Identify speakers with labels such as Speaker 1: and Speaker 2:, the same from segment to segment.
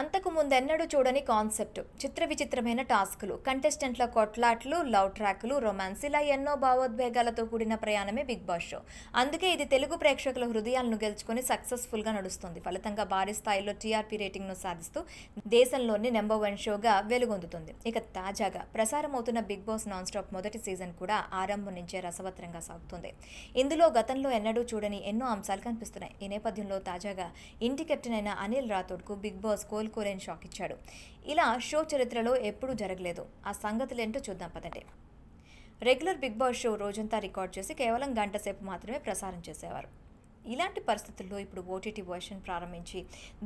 Speaker 1: అంతకు ముందెన్నడూ చూడని కాన్సెప్ట్ చిత్ర విచిత్రమైన టాస్కులు కంటెస్టెంట్ల కొట్లాట్లు లవ్ ట్రాక్లు రొమాన్స్ ఇలా ఎన్నో భావోద్వేగాలతో కూడిన ప్రయాణమే బిగ్ బాస్ షో అందుకే ఇది తెలుగు ప్రేక్షకుల హృదయాలను గెలుచుకొని సక్సెస్ఫుల్గా నడుస్తుంది ఫలితంగా భారీ స్థాయిలో టీఆర్పీ రేటింగ్ను సాధిస్తూ దేశంలోని నెంబర్ వన్ షోగా వెలుగొందుతుంది ఇక తాజాగా ప్రసారమవుతున్న బిగ్ బాస్ నాన్ స్టాప్ మొదటి సీజన్ కూడా ఆరంభం నుంచే రసవత్రంగా సాగుతుంది ఇందులో గతంలో ఎన్నడూ చూడని ఎన్నో అంశాలు కనిపిస్తున్నాయి ఈ నేపథ్యంలో తాజాగా ఇంటి కెప్టెన్ అయిన అనిల్ రాథోడ్కు బిగ్ బాస్ కోల్ కోలుకోలేని షాక్ ఇచ్చాడు ఇలా షో చరిత్రలో ఎప్పుడూ జరగలేదు ఆ సంగతులేంటో చూద్దాం పదండి రెగ్యులర్ బిగ్ బాస్ షో రోజంతా రికార్డ్ చేసి కేవలం గంట సేపు మాత్రమే ప్రసారం చేసేవారు ఇలాంటి పరిస్థితుల్లో ఇప్పుడు ఓటీటీ వర్షన్ ప్రారంభించి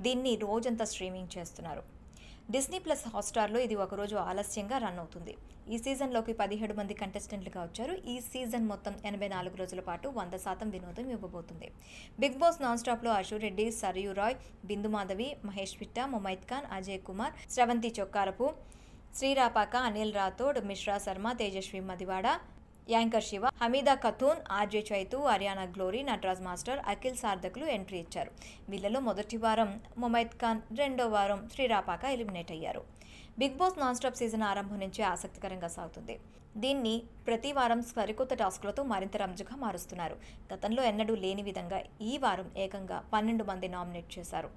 Speaker 1: దీన్ని రోజంతా స్ట్రీమింగ్ చేస్తున్నారు డిస్నీ ప్లస్ హాట్స్టార్లో ఇది ఒకరోజు ఆలస్యంగా రన్ అవుతుంది ఈ సీజన్లోకి పదిహేడు మంది కంటెస్టెంట్లుగా వచ్చారు ఈ సీజన్ మొత్తం ఎనభై నాలుగు రోజుల పాటు వంద శాతం వినోదం ఇవ్వబోతుంది బిగ్ బాస్ నాన్ స్టాప్లో Ashok Reddy Sarayu Roy Bindu Madhavi Mahesh Pitta Mumaith Khan Ajay Kumar Sravanthi Chokkarapu Sreerapaka Anil Rathod Mishra Sharma Tejaswi Madivada anchor Shiva Hamida Khatoon RJ Chaitu Ariyana Glory Natraj master Akhil సార్థకులు ఎంట్రీ ఇచ్చారు వీళ్ళలో మొదటి వారం ముమైద్ ఖాన్ రెండో వారం శ్రీరాపాక ఎలిమినేట్ అయ్యారు big boss non stop season ఆరంభం నుంచి ఆసక్తికరంగా సాగుతుంది దీన్ని ప్రతి వారం సరికొత్త టాస్కులతో మరింత రంజుగా మారుస్తున్నారు గతంలో ఎన్నడూ లేని విధంగా ఈ వారం ఏకంగా పన్నెండు మంది నామినేట్ చేశారు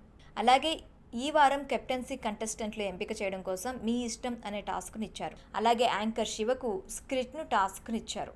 Speaker 1: అలాగే ఈ వారం కెప్టెన్సీ కంటెస్టెంట్లు ఎంపిక చేయడం కోసం మీ ఇష్టం అనే టాస్క్నిచ్చారు అలాగే యాంకర్ శివకు స్క్రిప్ట్ను టాస్క్నిచ్చారు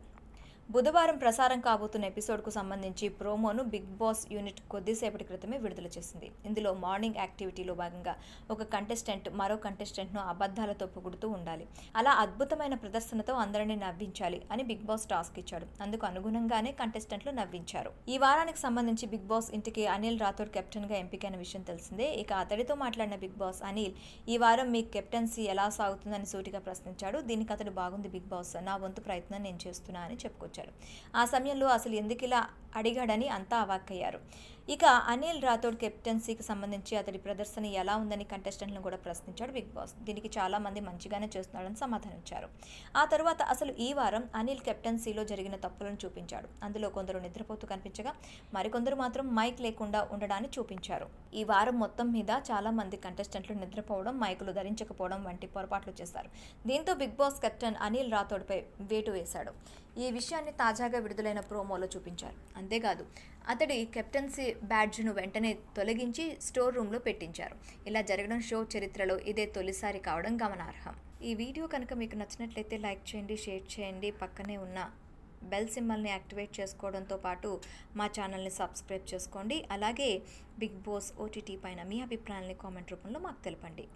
Speaker 1: బుధవారం ప్రసారం కాబోతున్న ఎపిసోడ్కు సంబంధించి ప్రోమోను బిగ్ బాస్ యూనిట్ కొద్దిసేపటి క్రితమే విడుదల చేసింది ఇందులో మార్నింగ్ యాక్టివిటీలో భాగంగా ఒక కంటెస్టెంట్ మరో కంటెస్టెంట్ను అబద్ధాలతో పొగుడుతూ ఉండాలి అలా అద్భుతమైన ప్రదర్శనతో అందరినీ నవ్వించాలి అని బిగ్ బాస్ టాస్క్ ఇచ్చాడు అందుకు అనుగుణంగానే కంటెస్టెంట్లు నవ్వించారు ఈ వారానికి సంబంధించి బిగ్ బాస్ ఇంటికి అనిల్ రాథోడ్ కెప్టెన్గా ఎంపికైన విషయం తెలిసిందే ఇక అతడితో మాట్లాడిన బిగ్ బాస్ అనిల్ ఈ వారం మీ కెప్టెన్సీ ఎలా సాగుతుందని సూటిగా ప్రశ్నించాడు దీనికి అతడు బాగుంది బిగ్ బాస్ నా వంతు ప్రయత్నం నేను చేస్తున్నా అని చెప్పుకొచ్చాడు ఆ సమయంలో అసలు ఎందుకు ఇలా అడిగాడని అంతా అవాక్కయ్యారు ఇక అనిల్ రాథోడ్ కెప్టెన్సీకి సంబంధించి అతడి ప్రదర్శన ఎలా ఉందని కంటెస్టెంట్లను కూడా ప్రశ్నించాడు బిగ్ బాస్ దీనికి చాలామంది మంచిగానే చేస్తున్నాడని సమాధానించారు ఆ తర్వాత అసలు ఈ వారం అనిల్ కెప్టెన్సీలో జరిగిన తప్పులను చూపించాడు అందులో కొందరు నిద్రపోతూ కనిపించగా మరికొందరు మాత్రం మైక్ లేకుండా ఉండడాన్ని చూపించారు ఈ వారం మొత్తం మీద చాలామంది కంటెస్టెంట్లు నిద్రపోవడం మైకులు ధరించకపోవడం వంటి పొరపాట్లు చేశారు దీంతో బిగ్ బాస్ కెప్టెన్ అనిల్ రాథోడ్పై వేటు వేశాడు ఈ విషయాన్ని తాజాగా విడుదలైన ప్రోమోలో చూపించారు అంతేకాదు అతడి కెప్టెన్సీ బ్యాడ్జ్ను వెంటనే తొలగించి స్టోర్ రూమ్లో పెట్టించారు ఇలా జరగడం షో చరిత్రలో ఇదే తొలిసారి కావడం గమనార్హం ఈ వీడియో కనుక మీకు నచ్చినట్లయితే లైక్ చేయండి షేర్ చేయండి పక్కనే ఉన్న బెల్ సింబల్ని యాక్టివేట్ చేసుకోవడంతో పాటు మా ఛానల్ని సబ్స్క్రైబ్ చేసుకోండి అలాగే బిగ్ బాస్ ఓటీటీ పైన మీ అభిప్రాయాలని కామెంట్ రూపంలో మాకు తెలపండి